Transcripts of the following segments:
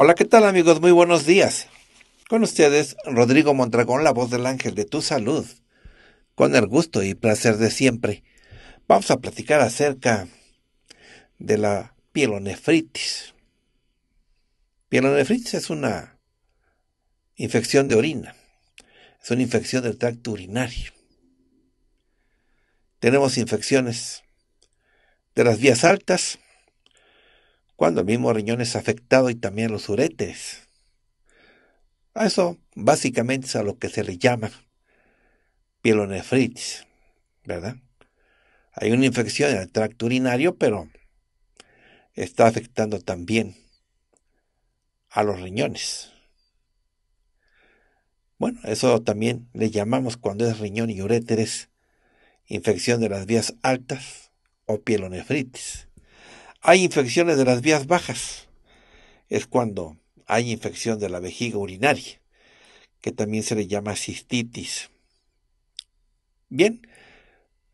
Hola, ¿qué tal amigos? Muy buenos días. Con ustedes, Rodrigo Mondragón, la voz del ángel de tu salud. Con el gusto y placer de siempre, vamos a platicar acerca de la pielonefritis. Pielonefritis es una infección de orina, es una infección del tracto urinario. Tenemos infecciones de las vías altas, cuando el mismo riñón es afectado y también los ureteres A eso básicamente es a lo que se le llama pielonefritis, ¿verdad? Hay una infección en el tracto urinario, pero está afectando también a los riñones. Bueno, eso también le llamamos cuando es riñón y uréteres, infección de las vías altas o pielonefritis hay infecciones de las vías bajas. Es cuando hay infección de la vejiga urinaria, que también se le llama cistitis. Bien,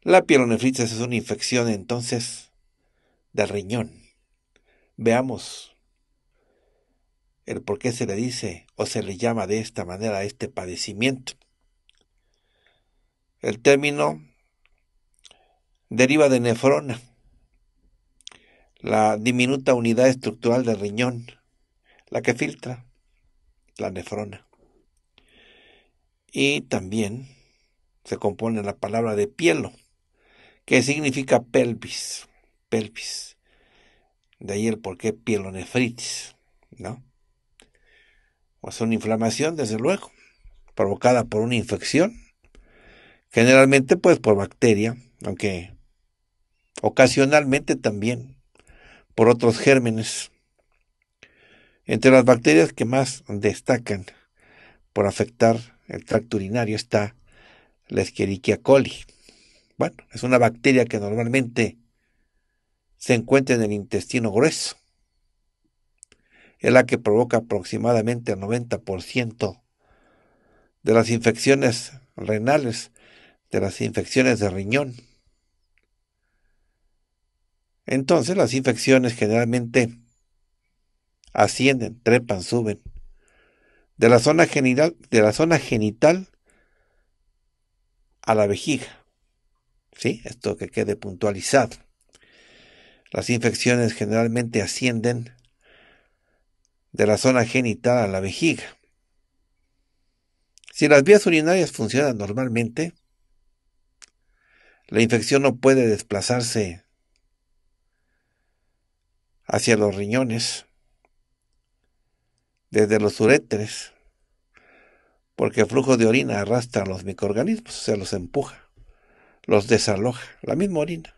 la pielonefritis es una infección entonces de riñón. Veamos el por qué se le dice o se le llama de esta manera a este padecimiento. El término deriva de nefrona, la diminuta unidad estructural del riñón, la que filtra la nefrona. Y también se compone la palabra de pielo, que significa pelvis, pelvis. De ahí el porqué pielonefritis, ¿no? O sea, una inflamación, desde luego, provocada por una infección, generalmente pues por bacteria, aunque ocasionalmente también por otros gérmenes. Entre las bacterias que más destacan por afectar el tracto urinario está la Escherichia coli. Bueno, es una bacteria que normalmente se encuentra en el intestino grueso. Es la que provoca aproximadamente el 90% de las infecciones renales, de las infecciones de riñón, entonces las infecciones generalmente ascienden, trepan, suben. De la zona genital, de la zona genital a la vejiga. ¿Sí? Esto que quede puntualizado. Las infecciones generalmente ascienden de la zona genital a la vejiga. Si las vías urinarias funcionan normalmente, la infección no puede desplazarse hacia los riñones, desde los uréteres, porque el flujo de orina arrastra a los microorganismos, o sea, los empuja, los desaloja, la misma orina.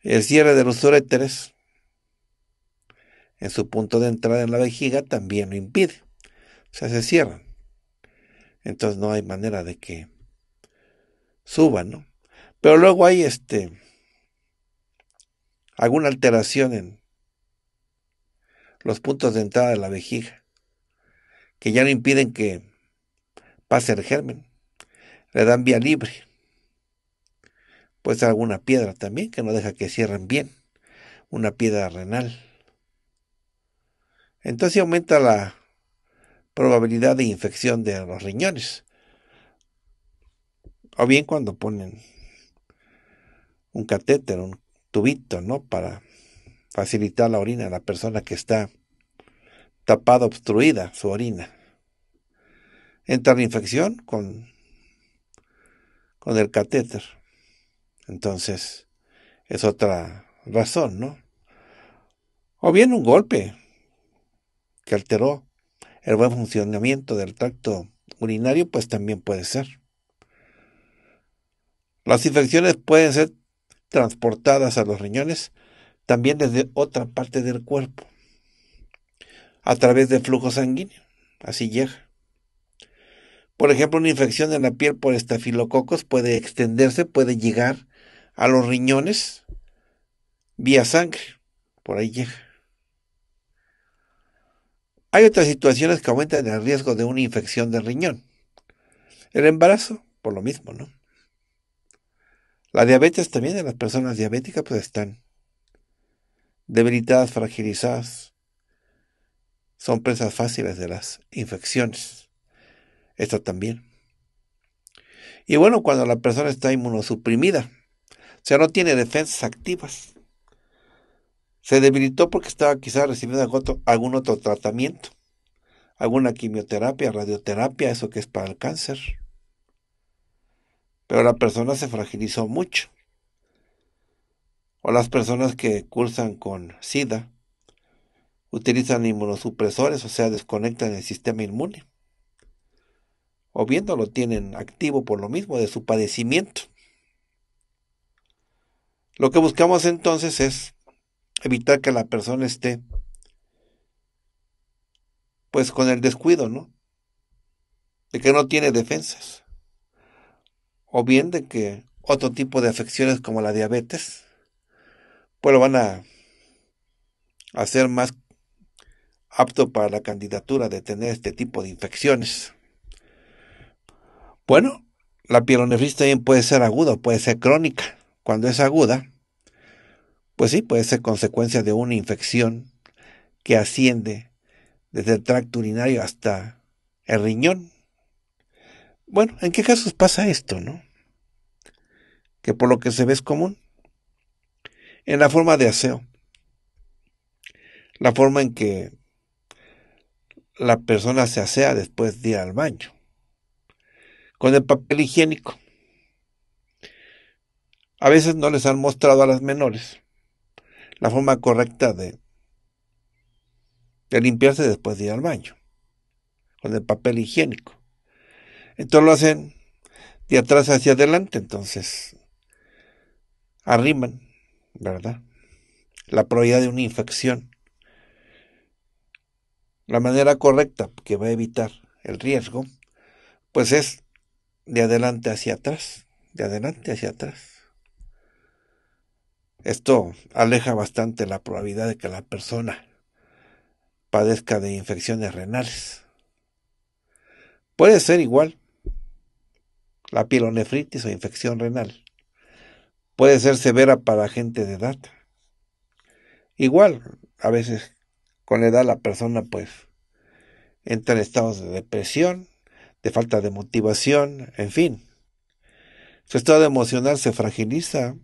El cierre de los uréteres en su punto de entrada en la vejiga también lo impide, o sea, se cierran. Entonces no hay manera de que suban, ¿no? Pero luego hay este alguna alteración en los puntos de entrada de la vejiga, que ya no impiden que pase el germen, le dan vía libre. Puede ser alguna piedra también que no deja que cierren bien, una piedra renal. Entonces aumenta la probabilidad de infección de los riñones. O bien cuando ponen un catéter, un tubito, ¿no? Para facilitar la orina a la persona que está tapada, obstruida su orina. Entra la infección con, con el catéter. Entonces, es otra razón, ¿no? O bien un golpe que alteró el buen funcionamiento del tracto urinario, pues también puede ser. Las infecciones pueden ser transportadas a los riñones también desde otra parte del cuerpo, a través del flujo sanguíneo. Así llega. Por ejemplo, una infección de la piel por estafilococos puede extenderse, puede llegar a los riñones vía sangre. Por ahí llega. Hay otras situaciones que aumentan el riesgo de una infección del riñón. El embarazo, por lo mismo, ¿no? La diabetes también de las personas diabéticas pues están debilitadas, fragilizadas. Son presas fáciles de las infecciones. Esto también. Y bueno, cuando la persona está inmunosuprimida, o sea, no tiene defensas activas. Se debilitó porque estaba quizás recibiendo algún otro tratamiento, alguna quimioterapia, radioterapia, eso que es para el cáncer pero la persona se fragilizó mucho. O las personas que cursan con SIDA utilizan inmunosupresores, o sea, desconectan el sistema inmune. O bien lo tienen activo por lo mismo de su padecimiento. Lo que buscamos entonces es evitar que la persona esté pues con el descuido, ¿no? De que no tiene defensas o bien de que otro tipo de afecciones como la diabetes, pues lo van a hacer más apto para la candidatura de tener este tipo de infecciones. Bueno, la pielonefritis también puede ser aguda o puede ser crónica. Cuando es aguda, pues sí, puede ser consecuencia de una infección que asciende desde el tracto urinario hasta el riñón. Bueno, ¿en qué casos pasa esto, no? Que por lo que se ve es común. En la forma de aseo. La forma en que la persona se asea después de ir al baño. Con el papel higiénico. A veces no les han mostrado a las menores la forma correcta de, de limpiarse después de ir al baño. Con el papel higiénico entonces lo hacen de atrás hacia adelante, entonces arriman, ¿verdad? La probabilidad de una infección. La manera correcta que va a evitar el riesgo, pues es de adelante hacia atrás, de adelante hacia atrás. Esto aleja bastante la probabilidad de que la persona padezca de infecciones renales. Puede ser igual la pielonefritis o infección renal. Puede ser severa para gente de edad. Igual, a veces con la edad la persona pues entra en estados de depresión, de falta de motivación, en fin. Su estado emocional se fragiliza.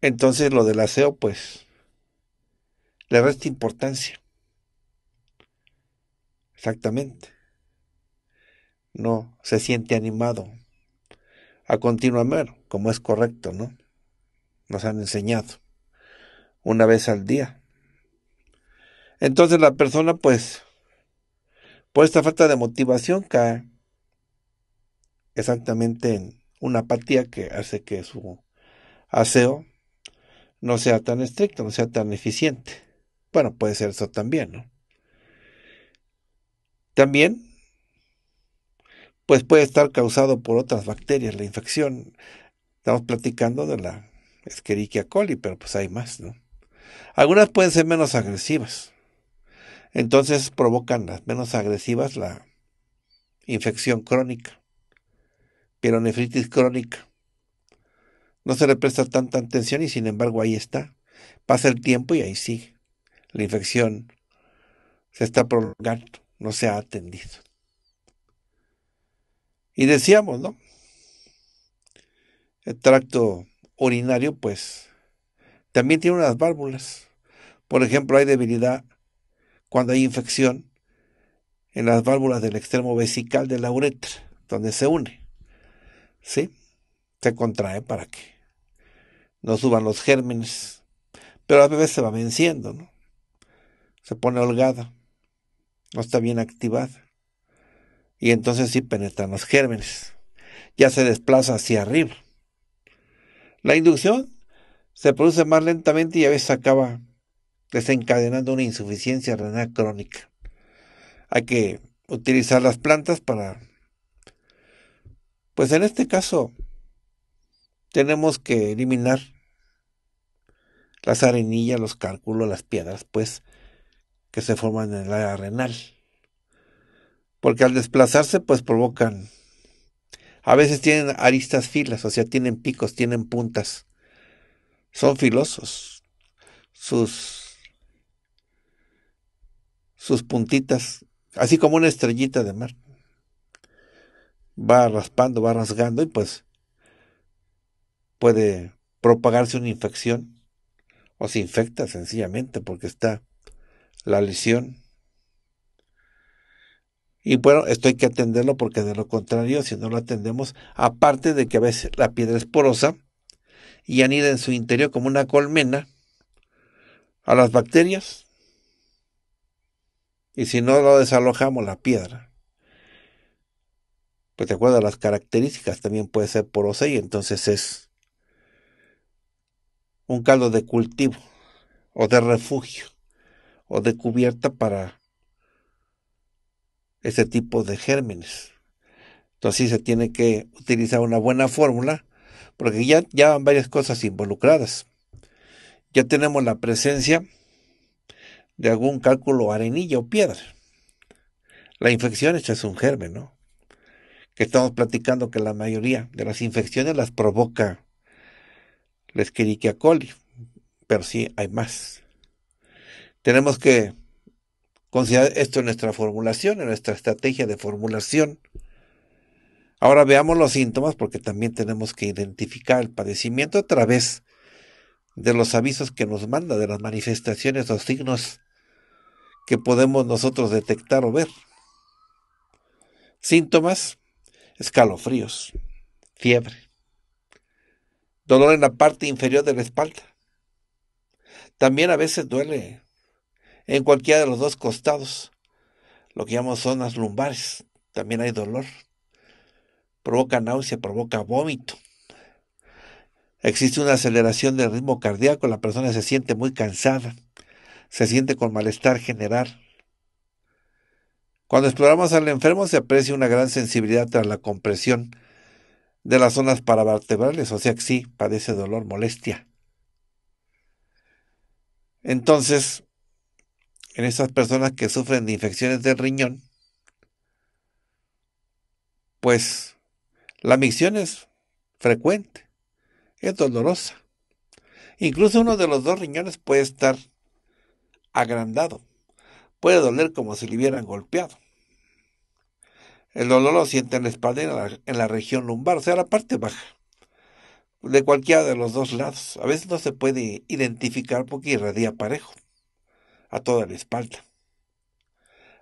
Entonces lo del aseo pues le resta importancia. Exactamente no se siente animado a continuar, como es correcto, ¿no? Nos han enseñado una vez al día. Entonces la persona, pues, por esta falta de motivación cae exactamente en una apatía que hace que su aseo no sea tan estricto, no sea tan eficiente. Bueno, puede ser eso también, ¿no? También pues puede estar causado por otras bacterias, la infección. Estamos platicando de la Escherichia coli, pero pues hay más, ¿no? Algunas pueden ser menos agresivas. Entonces provocan las menos agresivas la infección crónica, nefritis crónica. No se le presta tanta atención y sin embargo ahí está. Pasa el tiempo y ahí sigue. La infección se está prolongando, no se ha atendido. Y decíamos, ¿no? El tracto urinario, pues, también tiene unas válvulas. Por ejemplo, hay debilidad cuando hay infección en las válvulas del extremo vesical de la uretra, donde se une. ¿Sí? Se contrae para que no suban los gérmenes. Pero a veces se va venciendo, ¿no? Se pone holgada. No está bien activada y entonces sí penetran los gérmenes. Ya se desplaza hacia arriba. La inducción se produce más lentamente y a veces acaba desencadenando una insuficiencia renal crónica. Hay que utilizar las plantas para... Pues en este caso tenemos que eliminar las arenillas, los cálculos, las piedras, pues, que se forman en el área renal porque al desplazarse pues provocan, a veces tienen aristas filas, o sea, tienen picos, tienen puntas, son filosos, sus, sus puntitas, así como una estrellita de mar, va raspando, va rasgando y pues puede propagarse una infección o se infecta sencillamente porque está la lesión y bueno, esto hay que atenderlo porque de lo contrario, si no lo atendemos, aparte de que a veces la piedra es porosa y anida en su interior como una colmena a las bacterias, y si no lo desalojamos la piedra, pues de acuerdo a las características también puede ser porosa y entonces es un caldo de cultivo o de refugio o de cubierta para ese tipo de gérmenes. Entonces sí se tiene que utilizar una buena fórmula, porque ya, ya van varias cosas involucradas. Ya tenemos la presencia de algún cálculo arenilla o piedra. La infección esta es un germen, ¿no? Que estamos platicando que la mayoría de las infecciones las provoca la Escherichia coli, pero sí hay más. Tenemos que esto en nuestra formulación, en nuestra estrategia de formulación. Ahora veamos los síntomas porque también tenemos que identificar el padecimiento a través de los avisos que nos manda, de las manifestaciones o signos que podemos nosotros detectar o ver. Síntomas, escalofríos, fiebre, dolor en la parte inferior de la espalda. También a veces duele en cualquiera de los dos costados, lo que llamamos zonas lumbares. También hay dolor. Provoca náusea, provoca vómito. Existe una aceleración del ritmo cardíaco, la persona se siente muy cansada, se siente con malestar general. Cuando exploramos al enfermo se aprecia una gran sensibilidad tras la compresión de las zonas paravertebrales, o sea que sí, padece dolor, molestia. Entonces, en esas personas que sufren de infecciones del riñón, pues la micción es frecuente, es dolorosa. Incluso uno de los dos riñones puede estar agrandado, puede doler como si le hubieran golpeado. El dolor lo siente en la espalda y en la, en la región lumbar, o sea, la parte baja, de cualquiera de los dos lados. A veces no se puede identificar porque irradia parejo a toda la espalda.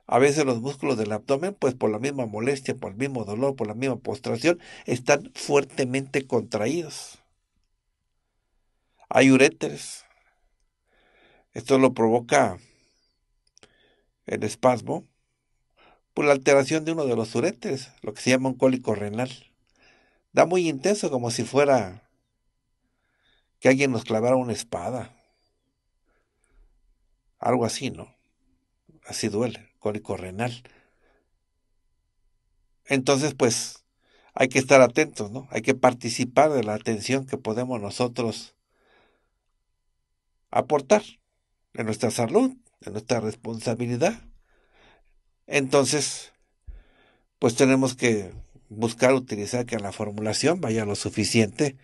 A veces los músculos del abdomen, pues por la misma molestia, por el mismo dolor, por la misma postración, están fuertemente contraídos. Hay uréteres. Esto lo provoca el espasmo por pues, la alteración de uno de los ureteres, lo que se llama un cólico renal. Da muy intenso, como si fuera que alguien nos clavara una espada algo así, ¿no? Así duele, cólico renal. Entonces, pues, hay que estar atentos, ¿no? Hay que participar de la atención que podemos nosotros aportar en nuestra salud, en nuestra responsabilidad. Entonces, pues tenemos que buscar utilizar que la formulación vaya lo suficiente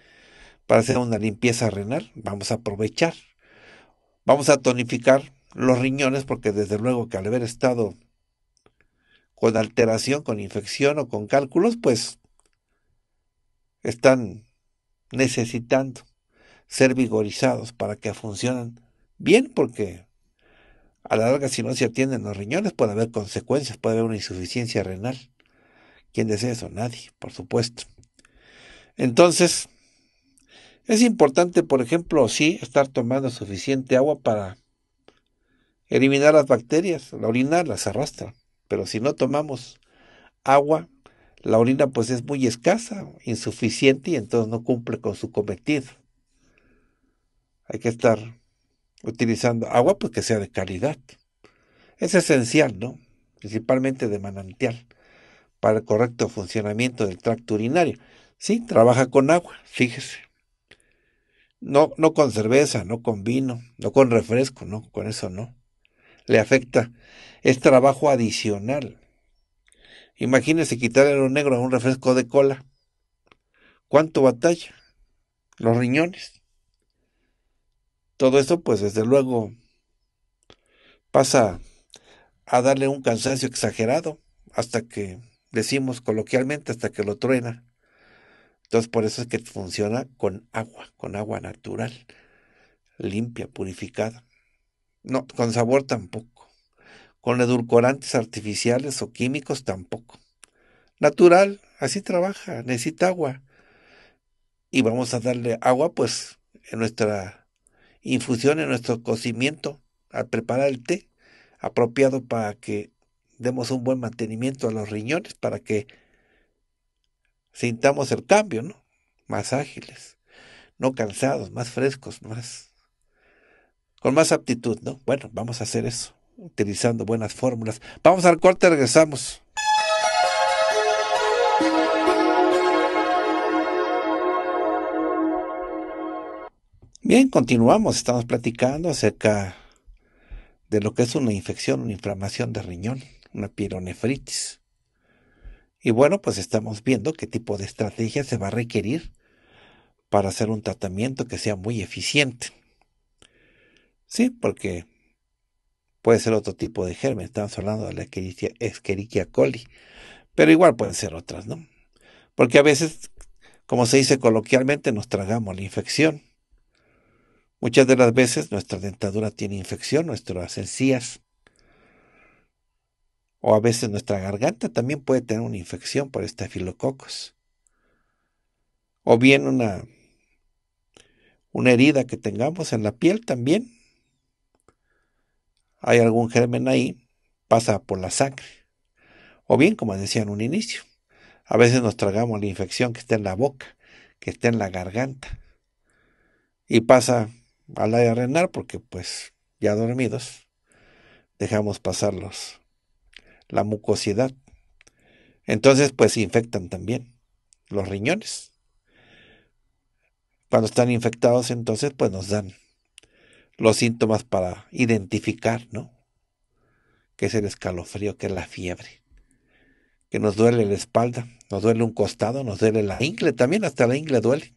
para hacer una limpieza renal. Vamos a aprovechar. Vamos a tonificar los riñones, porque desde luego que al haber estado con alteración, con infección o con cálculos, pues están necesitando ser vigorizados para que funcionen bien, porque a la larga si no se atienden los riñones puede haber consecuencias, puede haber una insuficiencia renal. ¿Quién desea eso? Nadie, por supuesto. Entonces, es importante, por ejemplo, sí, estar tomando suficiente agua para eliminar las bacterias, la orina las arrastra, pero si no tomamos agua, la orina pues es muy escasa, insuficiente y entonces no cumple con su cometido. Hay que estar utilizando agua pues que sea de calidad. Es esencial, ¿no? Principalmente de manantial para el correcto funcionamiento del tracto urinario. Sí, trabaja con agua, fíjese. No, no con cerveza, no con vino, no con refresco, no, con eso no le afecta. Es trabajo adicional. Imagínese quitarle lo negro a un refresco de cola. ¿Cuánto batalla? Los riñones. Todo eso, pues desde luego, pasa a darle un cansancio exagerado hasta que, decimos coloquialmente, hasta que lo truena. Entonces por eso es que funciona con agua, con agua natural, limpia, purificada. No, con sabor tampoco. Con edulcorantes artificiales o químicos tampoco. Natural, así trabaja, necesita agua. Y vamos a darle agua, pues, en nuestra infusión, en nuestro cocimiento, al preparar el té, apropiado para que demos un buen mantenimiento a los riñones, para que sintamos el cambio, ¿no? Más ágiles, no cansados, más frescos, más con más aptitud, ¿no? Bueno, vamos a hacer eso, utilizando buenas fórmulas. Vamos al corte, regresamos. Bien, continuamos, estamos platicando acerca de lo que es una infección, una inflamación de riñón, una pironefritis. Y bueno, pues estamos viendo qué tipo de estrategia se va a requerir para hacer un tratamiento que sea muy eficiente. Sí, porque puede ser otro tipo de germen. Estamos hablando de la Escherichia coli. Pero igual pueden ser otras, ¿no? Porque a veces, como se dice coloquialmente, nos tragamos la infección. Muchas de las veces nuestra dentadura tiene infección, nuestras encías. O a veces nuestra garganta también puede tener una infección por filococos. O bien una, una herida que tengamos en la piel también hay algún germen ahí, pasa por la sangre. O bien, como decía en un inicio, a veces nos tragamos la infección que está en la boca, que está en la garganta. Y pasa al área renal porque pues ya dormidos dejamos pasarlos la mucosidad. Entonces pues infectan también los riñones. Cuando están infectados entonces pues nos dan los síntomas para identificar, ¿no? Que es el escalofrío, que es la fiebre, que nos duele la espalda, nos duele un costado, nos duele la ingle, también hasta la ingle duele.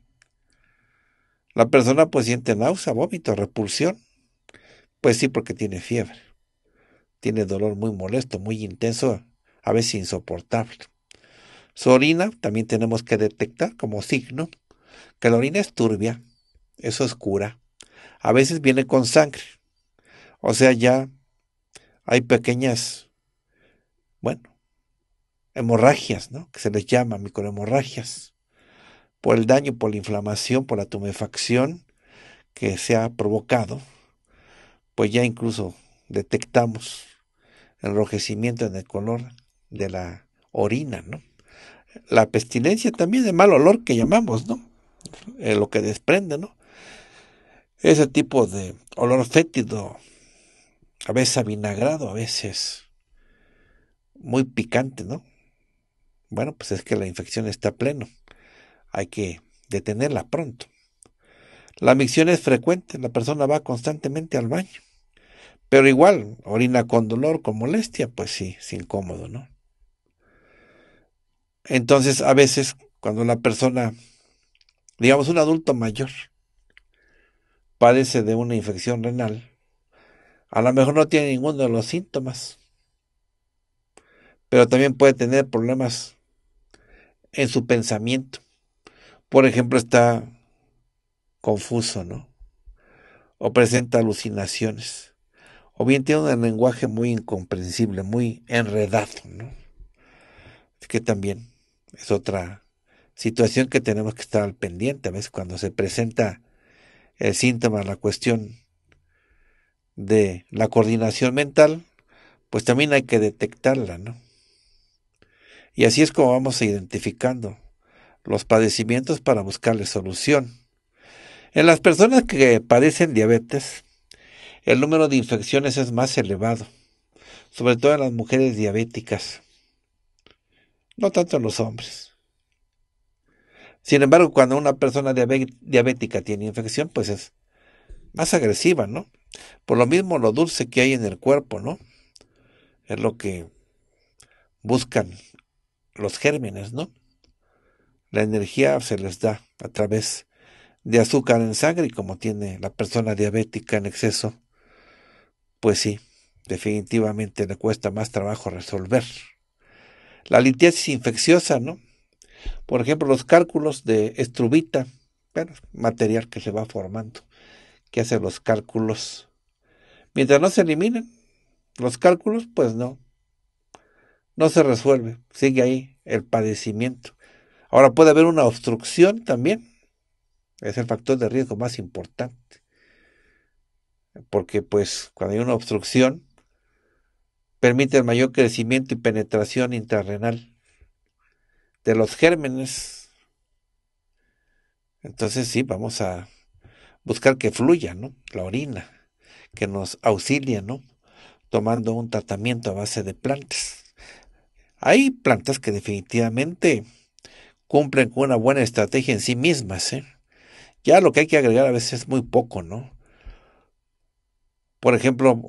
La persona pues siente náusea, vómito, repulsión. Pues sí, porque tiene fiebre. Tiene dolor muy molesto, muy intenso, a veces insoportable. Su orina también tenemos que detectar como signo que la orina es turbia, es oscura, a veces viene con sangre. O sea, ya hay pequeñas, bueno, hemorragias, ¿no? Que se les llama microhemorragias, por el daño, por la inflamación, por la tumefacción que se ha provocado, pues ya incluso detectamos enrojecimiento en el color de la orina, ¿no? La pestilencia también de mal olor que llamamos, ¿no? Eh, lo que desprende, ¿no? ese tipo de olor fétido, a veces avinagrado, a veces muy picante, ¿no? Bueno, pues es que la infección está pleno. Hay que detenerla pronto. La micción es frecuente, la persona va constantemente al baño. Pero igual, orina con dolor, con molestia, pues sí, es incómodo, ¿no? Entonces, a veces, cuando la persona, digamos un adulto mayor, padece de una infección renal, a lo mejor no tiene ninguno de los síntomas, pero también puede tener problemas en su pensamiento. Por ejemplo, está confuso, ¿no? O presenta alucinaciones. O bien tiene un lenguaje muy incomprensible, muy enredado, ¿no? que también es otra situación que tenemos que estar al pendiente. A veces cuando se presenta el síntoma, la cuestión de la coordinación mental, pues también hay que detectarla, ¿no? Y así es como vamos identificando los padecimientos para buscarle solución. En las personas que padecen diabetes, el número de infecciones es más elevado, sobre todo en las mujeres diabéticas, no tanto en los hombres. Sin embargo, cuando una persona diabética tiene infección, pues es más agresiva, ¿no? Por lo mismo, lo dulce que hay en el cuerpo, ¿no? Es lo que buscan los gérmenes, ¿no? La energía se les da a través de azúcar en sangre y como tiene la persona diabética en exceso, pues sí, definitivamente le cuesta más trabajo resolver. La litiasis infecciosa, ¿no? Por ejemplo, los cálculos de estrubita, bueno, material que se va formando, que hace los cálculos. Mientras no se eliminen los cálculos, pues no, no se resuelve, sigue ahí el padecimiento. Ahora puede haber una obstrucción también, es el factor de riesgo más importante, porque pues cuando hay una obstrucción permite el mayor crecimiento y penetración intrarrenal de los gérmenes. Entonces sí, vamos a buscar que fluya, ¿no? La orina, que nos auxilie, ¿no? Tomando un tratamiento a base de plantas. Hay plantas que definitivamente cumplen con una buena estrategia en sí mismas, ¿eh? Ya lo que hay que agregar a veces es muy poco, ¿no? Por ejemplo,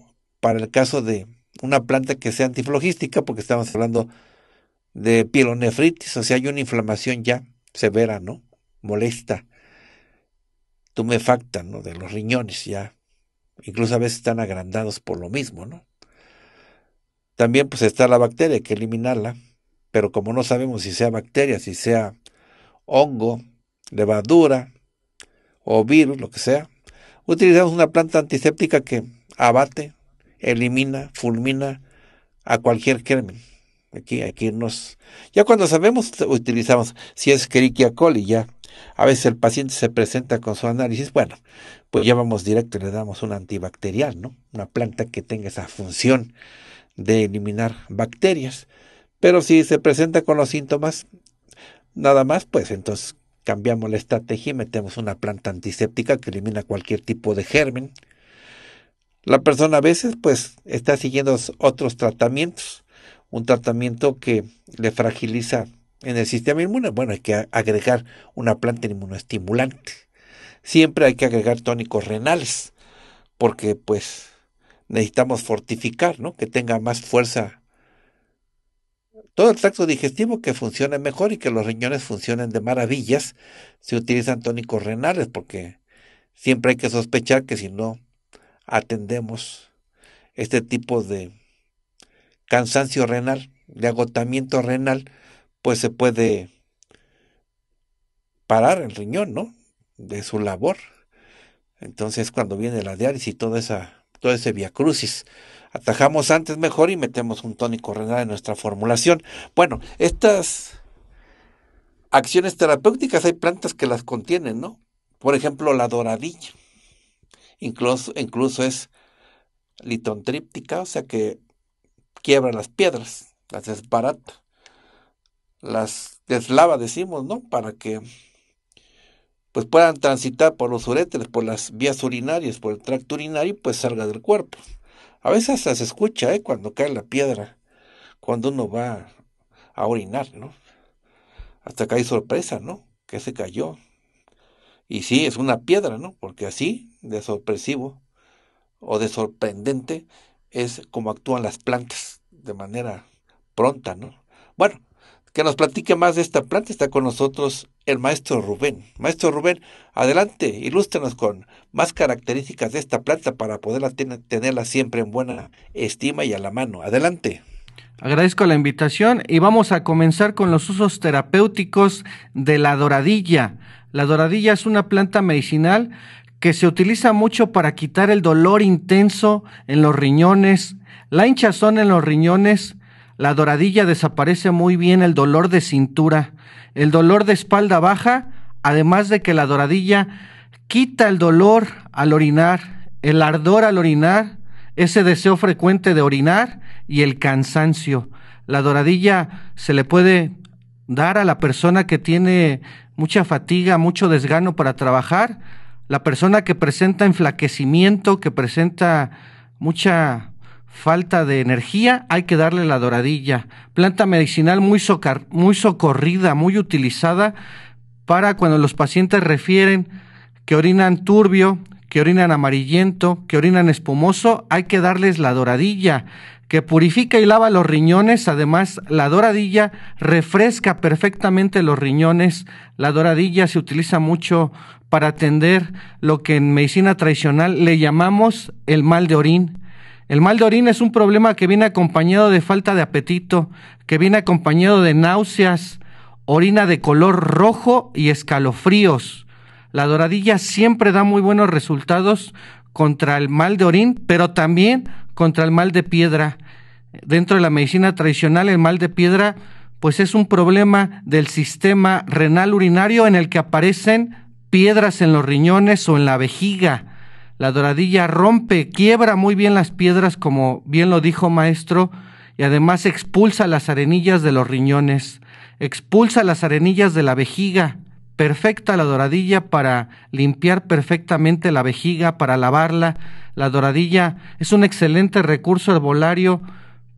para el caso de una planta que sea antiflogística, porque estamos hablando de pielonefritis, o sea, hay una inflamación ya severa, ¿no? Molesta, tumefacta, ¿no? De los riñones ya. Incluso a veces están agrandados por lo mismo, ¿no? También pues está la bacteria, hay que eliminarla, pero como no sabemos si sea bacteria, si sea hongo, levadura o virus, lo que sea, utilizamos una planta antiséptica que abate, elimina, fulmina a cualquier crimen. Aquí hay nos Ya cuando sabemos, utilizamos si es Escherichia coli, ya. A veces el paciente se presenta con su análisis, bueno, pues ya vamos directo y le damos un antibacterial, ¿no? Una planta que tenga esa función de eliminar bacterias. Pero si se presenta con los síntomas, nada más, pues entonces cambiamos la estrategia y metemos una planta antiséptica que elimina cualquier tipo de germen. La persona a veces, pues, está siguiendo otros tratamientos un tratamiento que le fragiliza en el sistema inmune. Bueno, hay que agregar una planta inmunoestimulante. Siempre hay que agregar tónicos renales, porque pues necesitamos fortificar, ¿no? Que tenga más fuerza todo el tracto digestivo que funcione mejor y que los riñones funcionen de maravillas se utilizan tónicos renales, porque siempre hay que sospechar que si no atendemos este tipo de cansancio renal, de agotamiento renal, pues se puede parar el riñón, ¿no? De su labor. Entonces cuando viene la diálisis y toda esa, todo ese viacrucis. Atajamos antes mejor y metemos un tónico renal en nuestra formulación. Bueno, estas acciones terapéuticas hay plantas que las contienen, ¿no? Por ejemplo, la doradilla. Incluso, incluso es litontríptica, o sea que quiebra las piedras, las desbarata, las deslava, decimos, ¿no? Para que pues puedan transitar por los uréteres, por las vías urinarias, por el tracto urinario, pues salga del cuerpo. A veces se escucha ¿eh? cuando cae la piedra, cuando uno va a orinar, ¿no? Hasta que hay sorpresa, ¿no? Que se cayó. Y sí, es una piedra, ¿no? Porque así, de sorpresivo o de sorprendente, es como actúan las plantas de manera pronta, ¿no? Bueno, que nos platique más de esta planta está con nosotros el maestro Rubén. Maestro Rubén, adelante, ilústrenos con más características de esta planta para poderla tenerla siempre en buena estima y a la mano. Adelante. Agradezco la invitación y vamos a comenzar con los usos terapéuticos de la doradilla. La doradilla es una planta medicinal que se utiliza mucho para quitar el dolor intenso en los riñones, la hinchazón en los riñones, la doradilla desaparece muy bien, el dolor de cintura, el dolor de espalda baja, además de que la doradilla quita el dolor al orinar, el ardor al orinar, ese deseo frecuente de orinar y el cansancio. La doradilla se le puede dar a la persona que tiene mucha fatiga, mucho desgano para trabajar, la persona que presenta enflaquecimiento, que presenta mucha falta de energía, hay que darle la doradilla. Planta medicinal muy, socar muy socorrida, muy utilizada para cuando los pacientes refieren que orinan turbio, que orinan amarillento, que orinan espumoso, hay que darles la doradilla, que purifica y lava los riñones. Además, la doradilla refresca perfectamente los riñones. La doradilla se utiliza mucho para atender lo que en medicina tradicional le llamamos el mal de orín el mal de orín es un problema que viene acompañado de falta de apetito, que viene acompañado de náuseas, orina de color rojo y escalofríos. La doradilla siempre da muy buenos resultados contra el mal de orín, pero también contra el mal de piedra. Dentro de la medicina tradicional, el mal de piedra pues es un problema del sistema renal urinario en el que aparecen piedras en los riñones o en la vejiga la doradilla rompe, quiebra muy bien las piedras, como bien lo dijo maestro, y además expulsa las arenillas de los riñones, expulsa las arenillas de la vejiga. Perfecta la doradilla para limpiar perfectamente la vejiga, para lavarla. La doradilla es un excelente recurso herbolario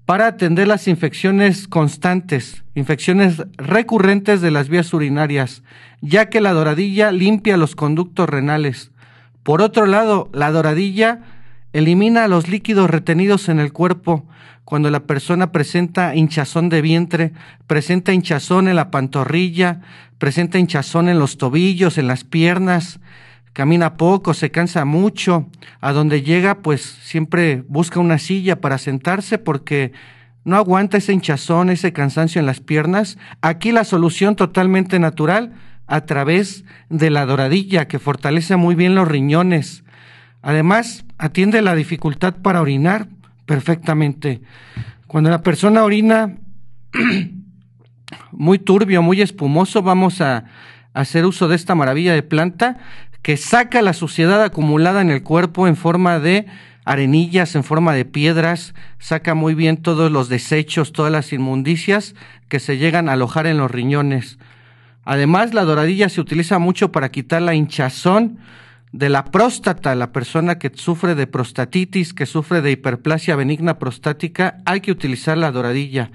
para atender las infecciones constantes, infecciones recurrentes de las vías urinarias, ya que la doradilla limpia los conductos renales. Por otro lado, la doradilla elimina los líquidos retenidos en el cuerpo. Cuando la persona presenta hinchazón de vientre, presenta hinchazón en la pantorrilla, presenta hinchazón en los tobillos, en las piernas, camina poco, se cansa mucho, a donde llega pues siempre busca una silla para sentarse porque no aguanta ese hinchazón, ese cansancio en las piernas. Aquí la solución totalmente natural a través de la doradilla que fortalece muy bien los riñones. Además, atiende la dificultad para orinar perfectamente. Cuando la persona orina muy turbio, muy espumoso, vamos a hacer uso de esta maravilla de planta que saca la suciedad acumulada en el cuerpo en forma de arenillas, en forma de piedras, saca muy bien todos los desechos, todas las inmundicias que se llegan a alojar en los riñones. Además, la doradilla se utiliza mucho para quitar la hinchazón de la próstata. La persona que sufre de prostatitis, que sufre de hiperplasia benigna prostática, hay que utilizar la doradilla.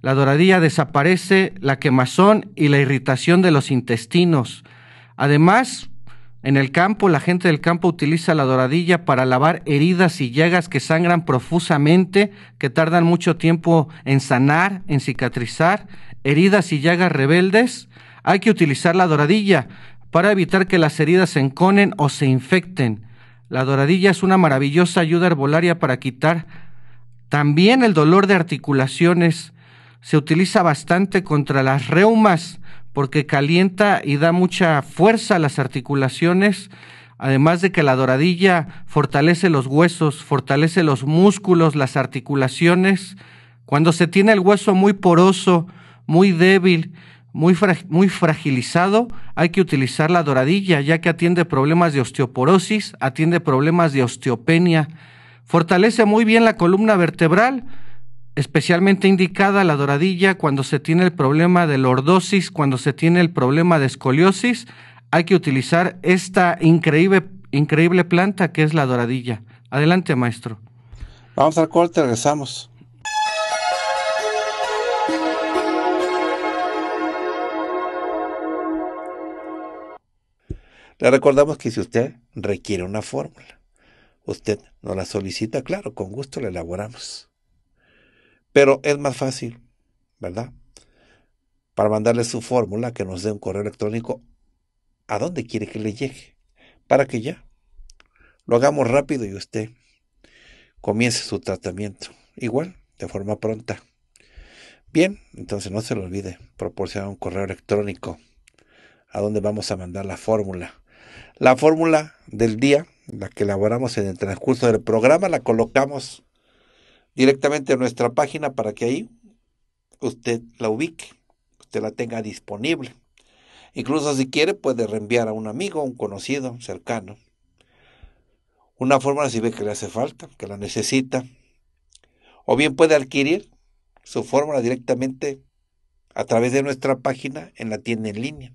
La doradilla desaparece la quemazón y la irritación de los intestinos. Además, en el campo, la gente del campo utiliza la doradilla para lavar heridas y llagas que sangran profusamente, que tardan mucho tiempo en sanar, en cicatrizar, heridas y llagas rebeldes hay que utilizar la doradilla para evitar que las heridas se enconen o se infecten. La doradilla es una maravillosa ayuda herbolaria para quitar también el dolor de articulaciones. Se utiliza bastante contra las reumas porque calienta y da mucha fuerza a las articulaciones, además de que la doradilla fortalece los huesos, fortalece los músculos, las articulaciones. Cuando se tiene el hueso muy poroso, muy débil, muy, fragilizado, hay que utilizar la doradilla, ya que atiende problemas de osteoporosis, atiende problemas de osteopenia, fortalece muy bien la columna vertebral, especialmente indicada la doradilla cuando se tiene el problema de lordosis, cuando se tiene el problema de escoliosis, hay que utilizar esta increíble, increíble planta que es la doradilla. Adelante, maestro. Vamos al corte, regresamos. Le recordamos que si usted requiere una fórmula, usted nos la solicita, claro, con gusto la elaboramos. Pero es más fácil, ¿verdad? Para mandarle su fórmula, que nos dé un correo electrónico a dónde quiere que le llegue, para que ya lo hagamos rápido y usted comience su tratamiento, igual, de forma pronta. Bien, entonces no se le olvide proporcionar un correo electrónico a donde vamos a mandar la fórmula la fórmula del día, la que elaboramos en el transcurso del programa, la colocamos directamente en nuestra página para que ahí usted la ubique, usted la tenga disponible. Incluso si quiere puede reenviar a un amigo, un conocido, cercano. Una fórmula si ve que le hace falta, que la necesita. O bien puede adquirir su fórmula directamente a través de nuestra página en la tienda en línea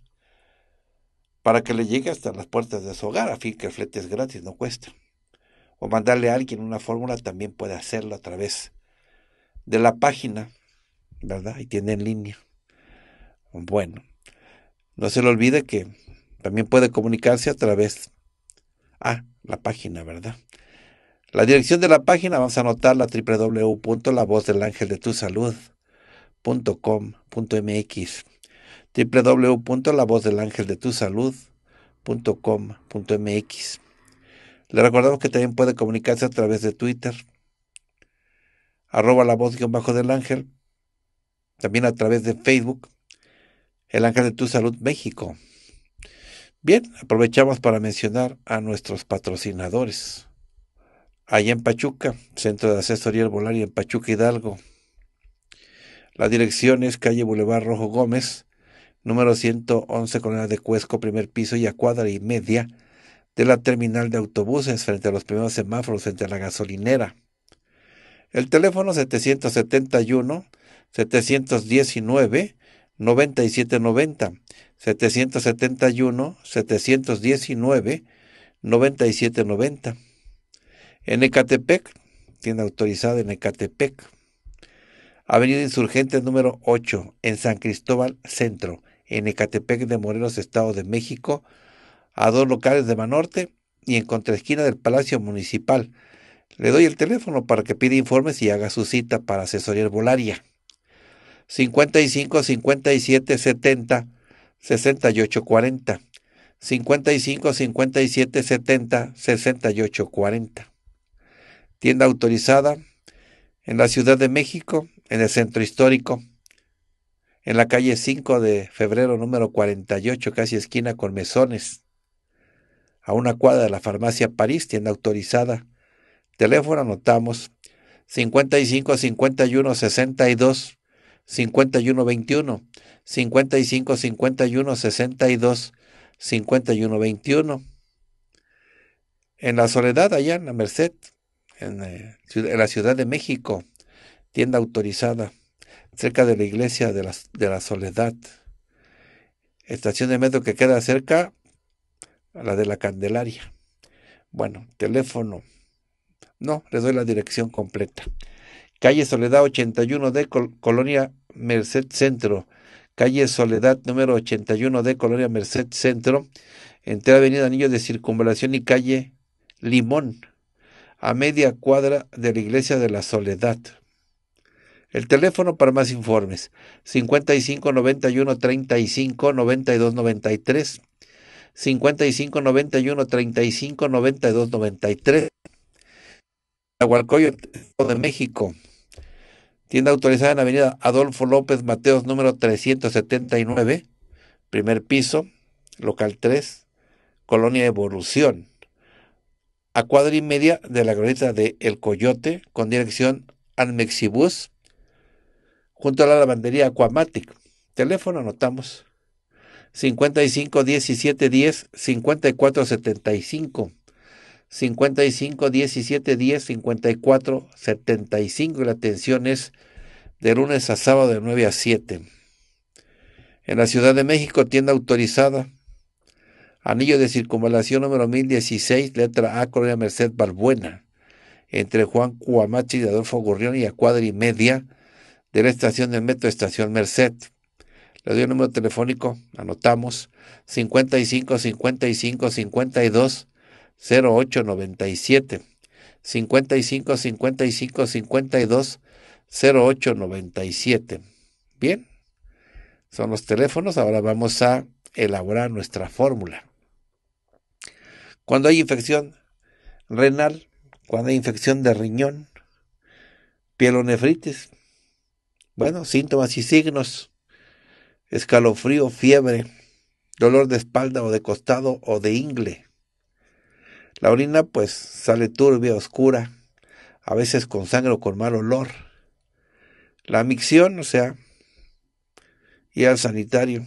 para que le llegue hasta las puertas de su hogar, a fin que el flete es gratis, no cuesta. O mandarle a alguien una fórmula, también puede hacerlo a través de la página, ¿verdad? Y tiene en línea. Bueno, no se le olvide que también puede comunicarse a través a la página, ¿verdad? La dirección de la página vamos a anotar la www.lavozdelangeldetusalud.com.mx www.lavozdelangeldetusalud.com.mx. Le recordamos que también puede comunicarse a través de Twitter, arroba la voz-bajo guión del ángel, también a través de Facebook, El Ángel de Tu Salud México. Bien, aprovechamos para mencionar a nuestros patrocinadores. Allá en Pachuca, Centro de Asesoría Herbolaria en Pachuca Hidalgo. La dirección es calle Boulevard Rojo Gómez, número 111 Colonia de Cuesco, primer piso y a cuadra y media de la terminal de autobuses frente a los primeros semáforos frente a la gasolinera. El teléfono 771 719 9790 771 719 9790. En Ecatepec, tienda autorizada en Ecatepec. Avenida Insurgente número 8 en San Cristóbal Centro en Ecatepec de Morelos, Estado de México, a dos locales de Manorte y en contraesquina del Palacio Municipal. Le doy el teléfono para que pida informes y haga su cita para asesoría volaria. 55 57 70 68 40. 55 57 70 68 40. Tienda autorizada en la Ciudad de México, en el Centro Histórico, en la calle 5 de febrero número 48, casi esquina con Mesones, a una cuadra de la farmacia París, tienda autorizada. Teléfono anotamos 55 51 62 51 21 55 51 62 51 21 en la Soledad allá en la Merced en, eh, en la Ciudad de México tienda autorizada cerca de la iglesia de la, Soledad. Estación de metro que queda cerca a la de la Candelaria. Bueno, teléfono. No, les doy la dirección completa. Calle Soledad 81 de Colonia Merced Centro. Calle Soledad número 81 de Colonia Merced Centro. Entre Avenida Anillo de Circunvalación y calle Limón. A media cuadra de la Iglesia de la Soledad. El teléfono para más informes, 5591 91 35 92 93, 35 93. de México. Tienda autorizada en avenida Adolfo López Mateos, número 379, primer piso, local 3, Colonia Evolución, a cuadra y media de la glorieta de El Coyote, con dirección al Mexibus junto a la lavandería Aquamatic. Teléfono, anotamos. 55 17 10 54 75. 55 17 10 54 75. La atención es de lunes a sábado de 9 a 7. En la Ciudad de México, tienda autorizada. Anillo de circunvalación número 1016, letra A, Colonia Merced Balbuena. Entre Juan Cuamachi y Adolfo Gurrión y a cuadra y media de la estación del metro Estación Merced. Le doy el número telefónico, anotamos 55 55 52 08 97. 55 55 52 08 97. Bien, son los teléfonos. Ahora vamos a elaborar nuestra fórmula. Cuando hay infección renal, cuando hay infección de riñón, pielonefritis, bueno, síntomas y signos. Escalofrío, fiebre, dolor de espalda o de costado o de ingle. La orina pues sale turbia, oscura, a veces con sangre o con mal olor. La micción, o sea, y al sanitario.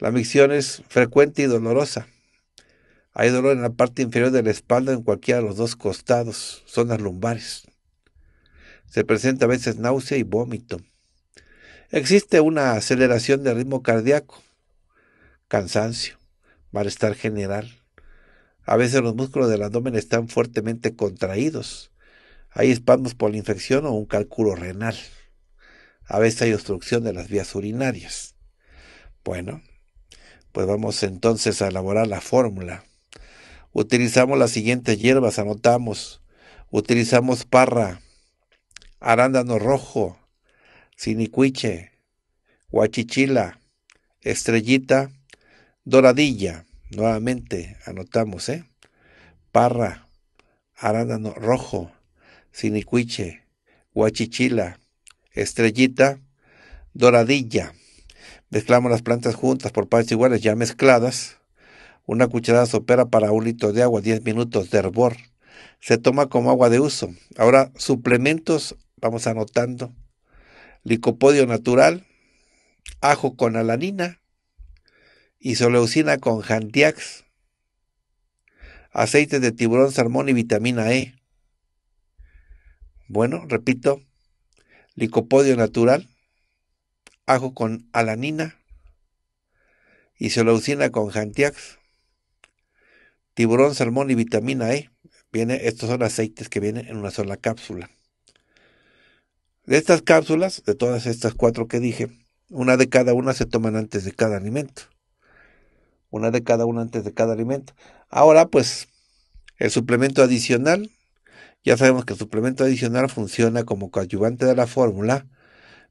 La micción es frecuente y dolorosa. Hay dolor en la parte inferior de la espalda en cualquiera de los dos costados, zonas lumbares. Se presenta a veces náusea y vómito. Existe una aceleración del ritmo cardíaco, cansancio, malestar general. A veces los músculos del abdomen están fuertemente contraídos. Hay espasmos por la infección o un cálculo renal. A veces hay obstrucción de las vías urinarias. Bueno, pues vamos entonces a elaborar la fórmula. Utilizamos las siguientes hierbas, anotamos. Utilizamos parra, arándano rojo, sinicuiche, guachichila, estrellita, doradilla, nuevamente anotamos, ¿eh? Parra, arándano rojo, sinicuiche, guachichila, estrellita, doradilla. Mezclamos las plantas juntas por partes iguales, ya mezcladas. Una cucharada sopera para un litro de agua, 10 minutos de hervor. Se toma como agua de uso. Ahora, suplementos vamos anotando, licopodio natural, ajo con alanina, isoleucina con jantiax, aceites de tiburón, salmón y vitamina E. Bueno, repito, licopodio natural, ajo con alanina, isoleucina con jantiax, tiburón, salmón y vitamina E. Viene, estos son aceites que vienen en una sola cápsula. De estas cápsulas, de todas estas cuatro que dije, una de cada una se toman antes de cada alimento. Una de cada una antes de cada alimento. Ahora, pues, el suplemento adicional. Ya sabemos que el suplemento adicional funciona como coadyuvante de la fórmula,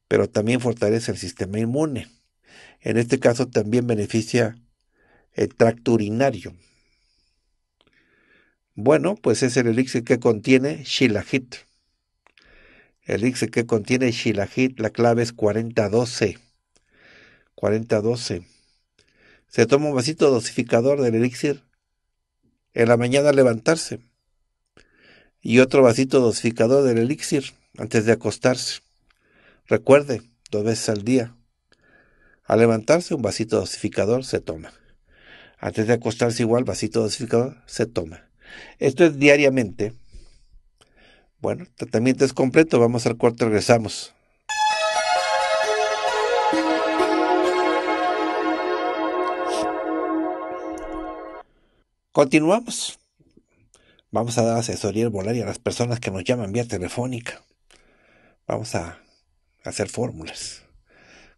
pero también fortalece el sistema inmune. En este caso también beneficia el tracto urinario. Bueno, pues es el elixir que contiene shilajit elixir que contiene Shilajit, la clave es 4012. 4012. Se toma un vasito dosificador del elixir en la mañana al levantarse y otro vasito dosificador del elixir antes de acostarse. Recuerde, dos veces al día. Al levantarse un vasito dosificador se toma. Antes de acostarse igual vasito dosificador se toma. Esto es diariamente bueno, tratamiento es completo, vamos al cuarto, regresamos. Continuamos. Vamos a dar asesoría volar y a las personas que nos llaman vía telefónica. Vamos a hacer fórmulas.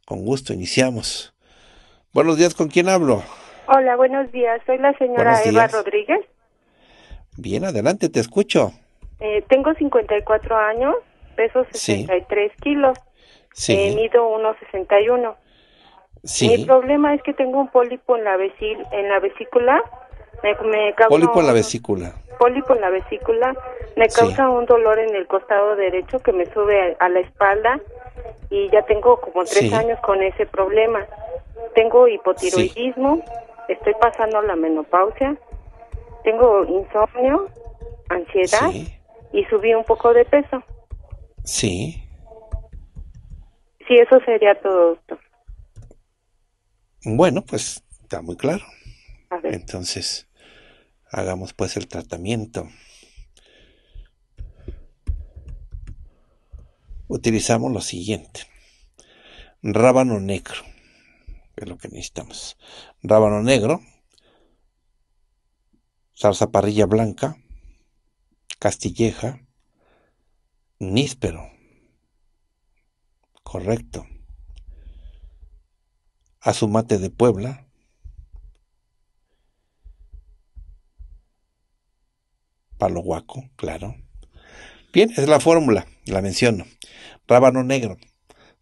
Con gusto, iniciamos. Buenos días, ¿con quién hablo? Hola, buenos días. Soy la señora Eva Rodríguez. Bien, adelante, te escucho. Eh, tengo 54 años, peso 63 kilos. Sí. Eh, mido 1,61. Mi problema es que tengo un pólipo en la, en la vesícula. Me, pólipo en la vesícula. Pólipo en la vesícula. Me causa un dolor en el costado derecho que me sube a, la espalda y ya tengo como tres años con ese problema. Tengo hipotiroidismo, estoy pasando la menopausia, tengo insomnio, ansiedad y subí un poco de peso. Sí. Sí, eso sería todo, doctor. Bueno, pues está muy claro. Entonces, hagamos pues el tratamiento. Utilizamos lo siguiente. Rábano negro. Es lo que necesitamos. Rábano negro. Salsa parrilla blanca Castilleja, níspero. Correcto. Azumate de Puebla. Palo guaco, claro. Bien, es la fórmula, la menciono. Rábano negro,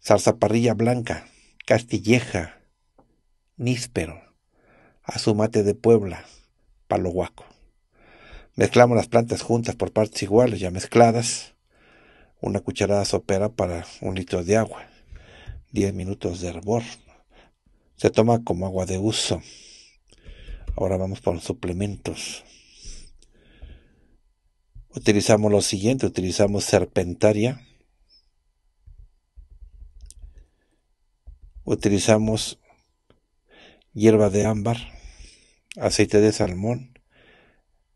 zarzaparrilla blanca, castilleja, níspero, azumate de Puebla, palo guaco. Mezclamos las plantas juntas por partes iguales, ya mezcladas. Una cucharada sopera para un litro de agua. 10 minutos de hervor. Se toma como agua de uso. Ahora vamos por los suplementos. Utilizamos lo siguiente, utilizamos serpentaria. Utilizamos hierba de ámbar, aceite de salmón,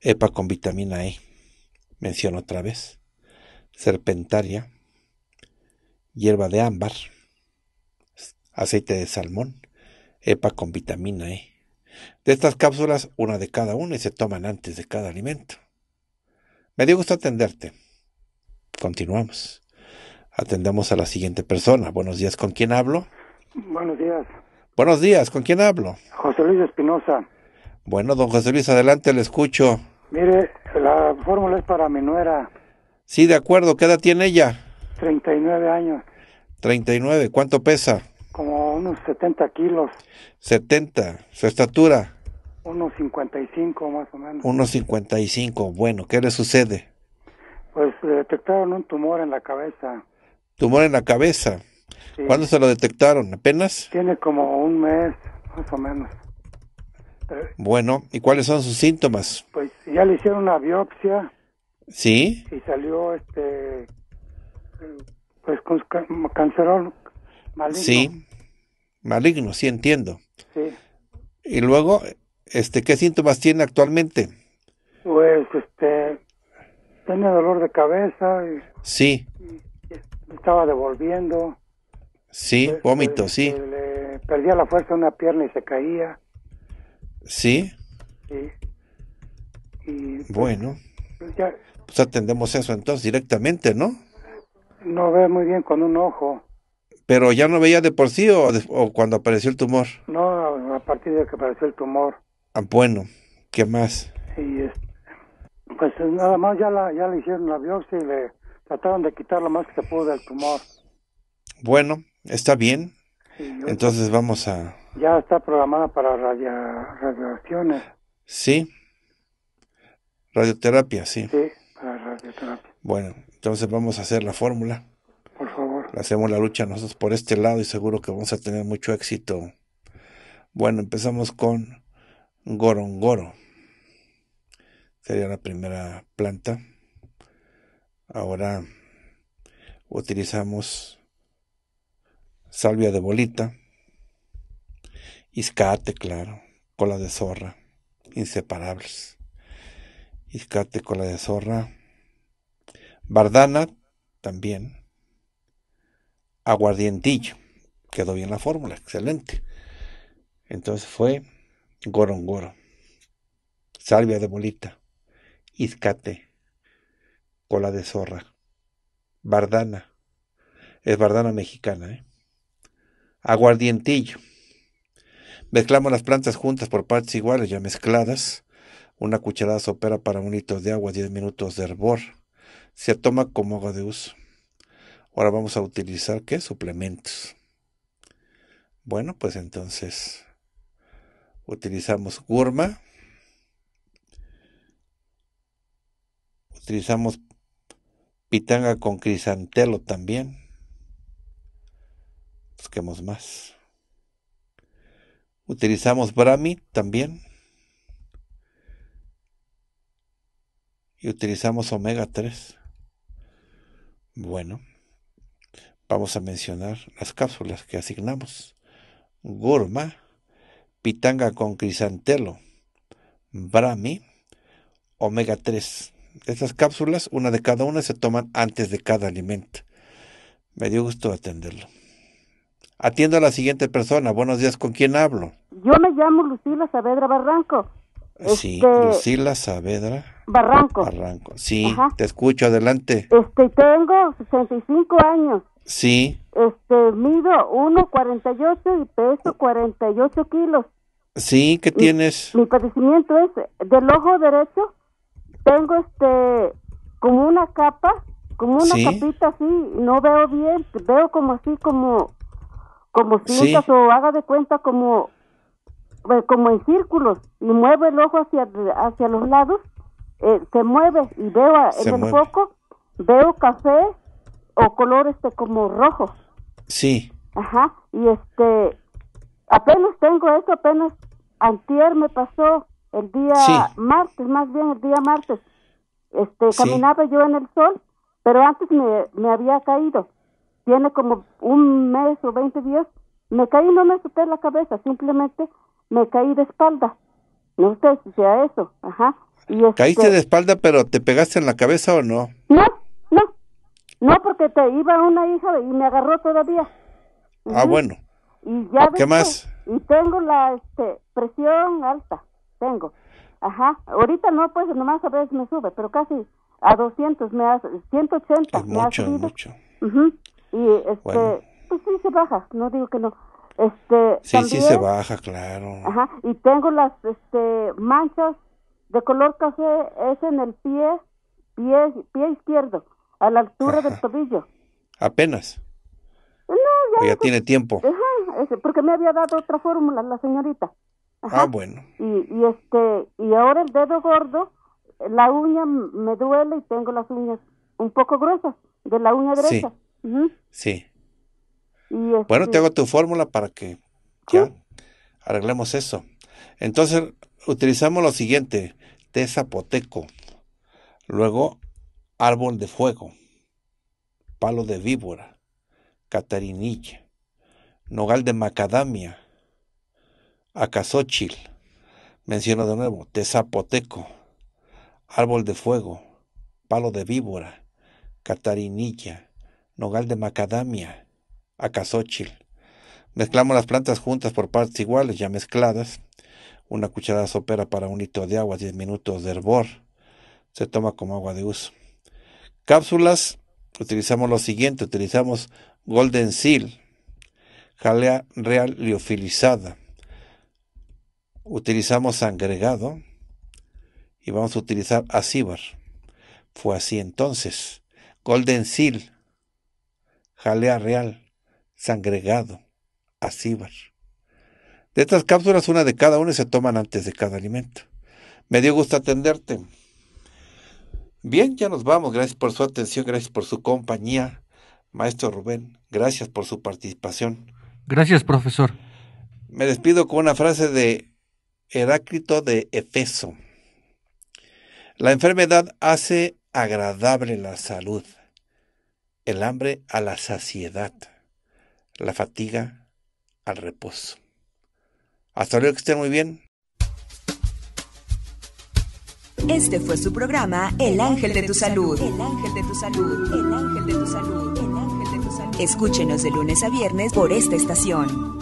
EPA con vitamina E, menciono otra vez, serpentaria, hierba de ámbar, aceite de salmón, EPA con vitamina E. De estas cápsulas, una de cada una y se toman antes de cada alimento. Me dio gusto atenderte. Continuamos. Atendemos a la siguiente persona. Buenos días, ¿con quién hablo? Buenos días. Buenos días, ¿con quién hablo? José Luis Espinosa. Bueno, don José Luis, adelante, le escucho. Mire, la fórmula es para mi Sí, de acuerdo. ¿Qué edad tiene ella? 39 años. 39. ¿Cuánto pesa? Como unos 70 kilos. 70. ¿Su estatura? Unos 55 más o menos. Unos 55. Bueno, ¿qué le sucede? Pues le detectaron un tumor en la cabeza. ¿Tumor en la cabeza? ¿Cuándo se lo detectaron? ¿Apenas? Tiene como un mes, más o menos. Bueno, ¿y cuáles son sus síntomas? Pues ya le hicieron una biopsia. Sí. Y salió este pues con cancerón maligno. Sí. Maligno, sí entiendo. Sí. Y luego, este, ¿qué síntomas tiene actualmente? Pues este tenía dolor de cabeza. sí. estaba devolviendo. Sí, vómito, este, sí. perdía la fuerza en una pierna y se caía. Sí. y, pues, bueno. pues atendemos eso entonces directamente, ¿no? No ve muy bien con un ojo. ¿Pero ya no veía de por sí o, cuando apareció el tumor? No, a partir de que apareció el tumor. Ah, bueno, ¿qué más? Y, pues nada más ya, le hicieron la biopsia y le trataron de quitar lo más que se pudo del tumor. Bueno, está bien. Entonces vamos a, ya está programada para radiaciones. Sí. Radioterapia, sí. Sí, para radioterapia. Bueno, entonces vamos a hacer la fórmula. Por favor. Hacemos la lucha nosotros por este lado y seguro que vamos a tener mucho éxito. Bueno, empezamos con Gorongoro. Sería la primera planta. Ahora utilizamos salvia de bolita Izcate, claro, cola de zorra, inseparables. Izcate, cola de zorra. Bardana, también. Aguardientillo, quedó bien la fórmula, excelente. Entonces fue Gorongoro, Salvia de Bolita, Iscate, Cola de Zorra, Bardana, es Bardana mexicana, ¿eh? Aguardientillo, Mezclamos las plantas juntas por partes iguales, ya mezcladas. Una cucharada sopera para un litro de agua, 10 minutos de hervor. Se toma como agua de uso. Ahora vamos a utilizar, ¿qué? Suplementos. Bueno, pues entonces utilizamos gurma. Utilizamos pitanga con crisantelo también. Busquemos más. Utilizamos Brahmi también. Y utilizamos omega 3. Bueno, vamos a mencionar las cápsulas que asignamos. Gurma, pitanga con crisantelo, Brahmi, omega 3. Estas cápsulas, una de cada una, se toman antes de cada alimento. Me dio gusto atenderlo. Atiendo a la siguiente persona. Buenos días, ¿con quién hablo? Yo me llamo Lucila Saavedra Barranco. Sí, este, Lucila Saavedra. Barranco. Barranco, sí, te escucho, adelante. Este, tengo 65 años. Sí. Este, mido 1,48 y peso 48 kilos. Sí, ¿qué tienes? Mi, padecimiento es del ojo derecho. Tengo este, como una capa, como una capita así, no veo bien, veo como así, como como sientas o haga de cuenta como eh, como en círculos y mueve el ojo hacia hacia los lados eh, se mueve y veo en el foco veo café o colores este, como rojo sí ajá y este apenas tengo eso apenas antier me pasó el día martes más bien el día martes este caminaba yo en el sol pero antes me, me había caído tiene como un mes o 20 días, me caí no me azoté la cabeza, simplemente me caí de espalda. No sé si sea eso, ajá. Este Caíste de espalda, pero ¿te pegaste en la cabeza o no? No, no, no, porque te iba una hija y me agarró todavía. Ah, bueno. Y ¿Qué más? Y tengo la este, presión alta, tengo. Ajá, ahorita no, pues nomás a veces me sube, pero casi a 200, me hace, 180. Es mucho, me mucho. Y este, pues sí se baja, no digo que no. Este, sí, sí se baja, claro. Ajá, y tengo las este, manchas de color café, es en el pie, pie, pie izquierdo, a la altura del tobillo. Apenas. No, ya, ya tiene tiempo. Ajá, porque me había dado otra fórmula la señorita. Ah, bueno. Y, y, este, y ahora el dedo gordo, la uña me duele y tengo las uñas un poco gruesas de la uña derecha. Sí. Este, bueno, te hago tu fórmula para que ya arreglemos eso. Entonces, utilizamos lo siguiente, té zapoteco, luego árbol de fuego, palo de víbora, catarinilla, nogal de macadamia, acazochil. menciono de nuevo, té zapoteco, árbol de fuego, palo de víbora, catarinilla, nogal de macadamia, acazóchil. Mezclamos las plantas juntas por partes iguales, ya mezcladas. Una cucharada sopera para un litro de agua, 10 minutos de hervor. Se toma como agua de uso. Cápsulas, utilizamos lo siguiente, utilizamos Golden Seal, jalea real liofilizada. Utilizamos sangregado y vamos a utilizar acíbar. Fue así entonces. Golden Seal, jalea real, sangregado, acíbar. De estas cápsulas, una de cada una se toman antes de cada alimento. Me dio gusto atenderte. Bien, ya nos vamos. Gracias por su atención, gracias por su compañía. Maestro Rubén, gracias por su participación. Gracias, profesor. Me despido con una frase de Heráclito de Efeso. La enfermedad hace agradable la salud el hambre a la saciedad, la fatiga al reposo. Hasta luego, que estén muy bien. Este fue su programa El Ángel de tu Salud. El Ángel de tu Salud. El Ángel de tu Salud. El Ángel de tu Salud. Escúchenos de lunes a viernes por esta estación.